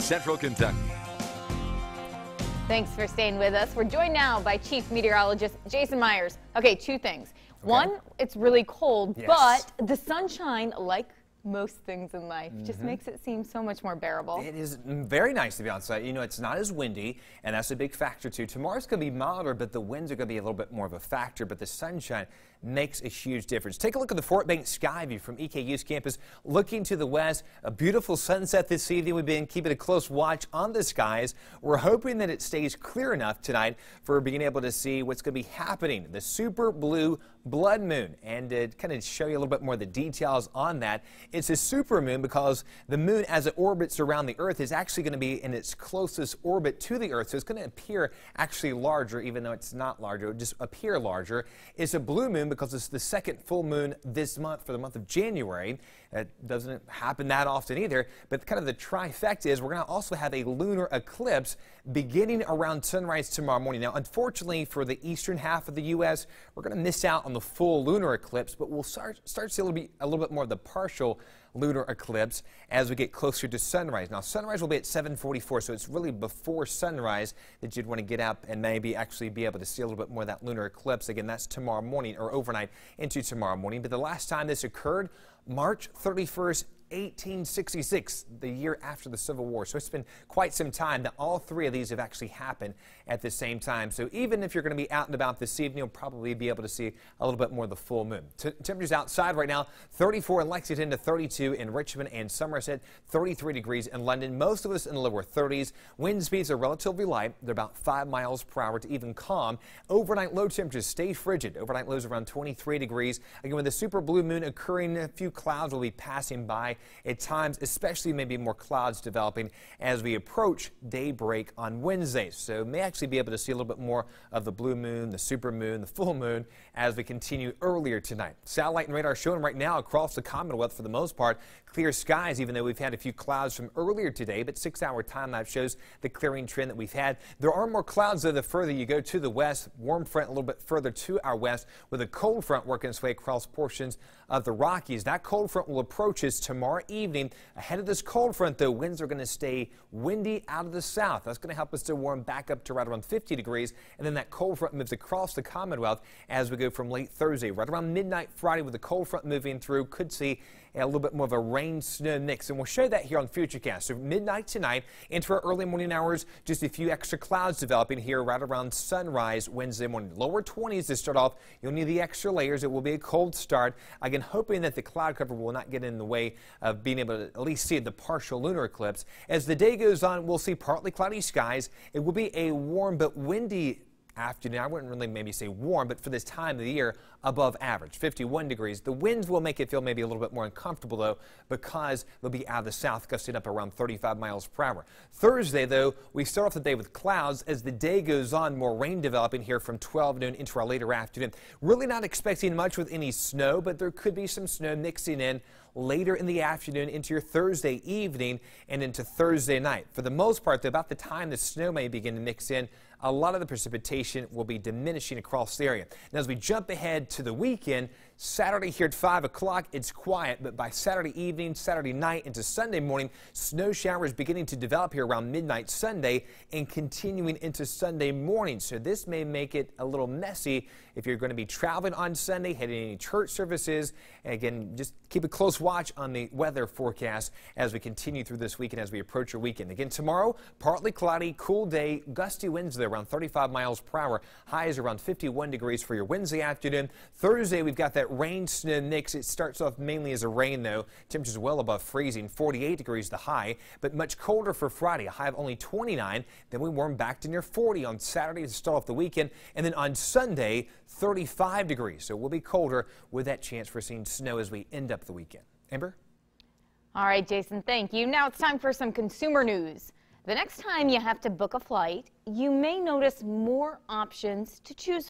Central Kentucky. Thanks for staying with us. We're joined now by Chief Meteorologist Jason Myers. Okay, two things. Okay. One, it's really cold, yes. but the sunshine, like most things in life. Mm -hmm. Just mm-hmm. makes it seem so much more bearable. It is very nice to be outside. You know, it's not as windy, and that's a big factor too. Tomorrow's going to be milder, but the winds are going to be a little bit more of a factor. But the sunshine makes a huge difference. Take a look at the Fort Bank sky view from EKU's campus, looking to the west. A beautiful sunset this evening. We've been keeping a close watch on the skies. We're hoping that it stays clear enough tonight for being able to see what's going to be happening. The super blue blood moon, and to kind of show you a little bit more of the details on that. It's a supermoon because the moon, as it orbits around the Earth, is actually going to be in its closest orbit to the Earth. So it's going to appear actually larger, even though it's not larger. It just appear larger. It's a blue moon because it's the second full moon this month for the month of January. That doesn't happen that often either. But kind of the trifecta is we're going to also have a lunar eclipse beginning around sunrise tomorrow morning. Now, unfortunately for the eastern half of the U.S., we're going to miss out on the full lunar eclipse, but we'll start, start to see a little, bit, a little bit more of the partial lunar eclipse as we get closer to sunrise. Now, sunrise will be at 744, so it's really before sunrise that you'd want to get up and maybe actually be able to see a little bit more of that lunar eclipse. Again, that's tomorrow morning or overnight into tomorrow morning. But the last time this occurred, March 31st, 1866, the year after the Civil War. So it's been quite some time that all three of these have actually happened at the same time. So even if you're going to be out and about this evening, you'll probably be able to see a little bit more of the full moon. T temperatures outside right now 34 in Lexington to 32 in Richmond and Somerset, 33 degrees in London. Most of us in the lower 30s. Wind speeds are relatively light. They're about 5 miles per hour to even calm. Overnight low temperatures stay frigid. Overnight lows around 23 degrees. Again, with the super blue moon occurring, a few clouds will be passing by at times, especially maybe more clouds developing as we approach daybreak on Wednesday. So may actually be able to see a little bit more of the blue moon, the super moon, the full moon as we continue earlier tonight. Satellite and radar showing right now across the Commonwealth for the most part clear skies, even though we've had a few clouds from earlier today, but six hour time lapse shows the clearing trend that we've had. There are more clouds though the further you go to the west, warm front a little bit further to our west with a cold front working its way across portions of the Rockies. That cold front will approach us tomorrow tomorrow evening. Ahead of this cold front, though, winds are going to stay windy out of the south. That's going to help us to warm back up to right around 50 degrees. And then that cold front moves across the Commonwealth as we go from late Thursday, right around midnight Friday, with the cold front moving through. Could see a little bit more of a rain snow mix. And we'll show that here on Futurecast. So midnight tonight into our early morning hours, just a few extra clouds developing here right around sunrise Wednesday morning. Lower 20s to start off. You'll need the extra layers. It will be a cold start. Again, hoping that the cloud cover will not get in the way of being able to at least see the partial lunar eclipse. As the day goes on, we'll see partly cloudy skies. It will be a warm but windy afternoon. I wouldn't really maybe say warm, but for this time of the year, above average, 51 degrees. The winds will make it feel maybe a little bit more uncomfortable, though, because they'll be out of the south, gusting up around 35 miles per hour. Thursday, though, we start off the day with clouds. As the day goes on, more rain developing here from 12 noon into our later afternoon. Really not expecting much with any snow, but there could be some snow mixing in later in the afternoon into your Thursday evening and into Thursday night. For the most part, though, about the time the snow may begin to mix in, a lot of the precipitation will be diminishing across the area. Now, as we jump ahead to the weekend Saturday here at 5 o'clock, it's quiet, but by Saturday evening, Saturday night, into Sunday morning, snow showers beginning to develop here around midnight Sunday and continuing into Sunday morning. So this may make it a little messy if you're going to be traveling on Sunday, heading any church services. And again, just keep a close watch on the weather forecast as we continue through this weekend as we approach your weekend. Again, tomorrow, partly cloudy, cool day, gusty winds there around 35 miles per hour. Highs around 51 degrees for your Wednesday afternoon. Thursday, we've got that rain, snow mix. It starts off mainly as a rain, though. Temperatures well above freezing, 48 degrees the high, but much colder for Friday, a high of only 29. Then we warm back to near 40 on Saturday to start off the weekend. And then on Sunday, 35 degrees. So we'll be colder with that chance for seeing snow as we end up the weekend. Amber? All right, Jason, thank you. Now it's time for some consumer news. The next time you have to book a flight, you may notice more options to choose